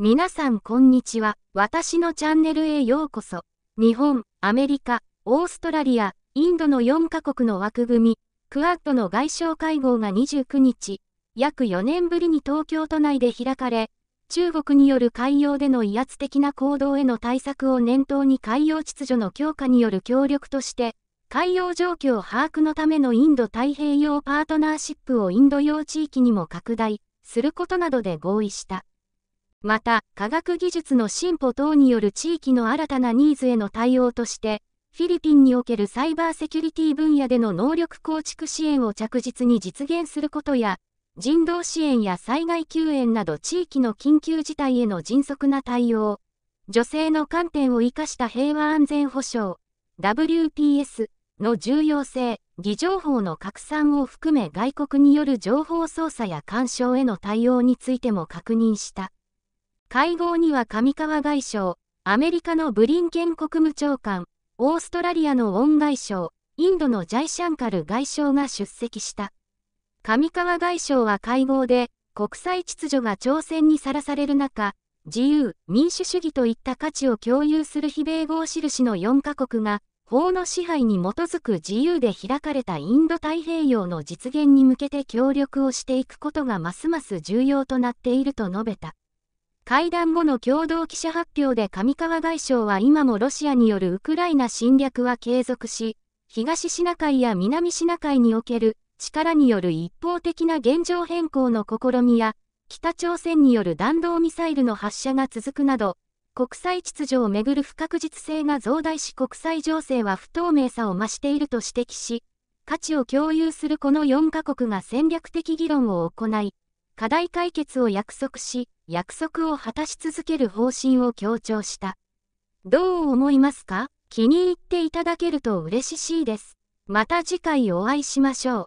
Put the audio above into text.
皆さんこんにちは。私のチャンネルへようこそ。日本、アメリカ、オーストラリア、インドの4カ国の枠組み、クアッドの外相会合が29日、約4年ぶりに東京都内で開かれ、中国による海洋での威圧的な行動への対策を念頭に海洋秩序の強化による協力として、海洋状況把握のためのインド太平洋パートナーシップをインド洋地域にも拡大することなどで合意した。また、科学技術の進歩等による地域の新たなニーズへの対応として、フィリピンにおけるサイバーセキュリティ分野での能力構築支援を着実に実現することや、人道支援や災害救援など地域の緊急事態への迅速な対応、女性の観点を生かした平和安全保障、WPS の重要性、偽情報の拡散を含め外国による情報操作や干渉への対応についても確認した。会合には上川外相、アメリカのブリンケン国務長官、オーストラリアのウォン外相、インドのジャイシャンカル外相が出席した。上川外相は会合で、国際秩序が挑戦にさらされる中、自由、民主主義といった価値を共有する非米合印の4カ国が、法の支配に基づく自由で開かれたインド太平洋の実現に向けて協力をしていくことがますます重要となっていると述べた。会談後の共同記者発表で上川外相は今もロシアによるウクライナ侵略は継続し、東シナ海や南シナ海における力による一方的な現状変更の試みや、北朝鮮による弾道ミサイルの発射が続くなど、国際秩序をめぐる不確実性が増大し国際情勢は不透明さを増していると指摘し、価値を共有するこの4カ国が戦略的議論を行い、課題解決を約束し、約束を果たし続ける方針を強調した。どう思いますか気に入っていただけると嬉しいです。また次回お会いしましょう。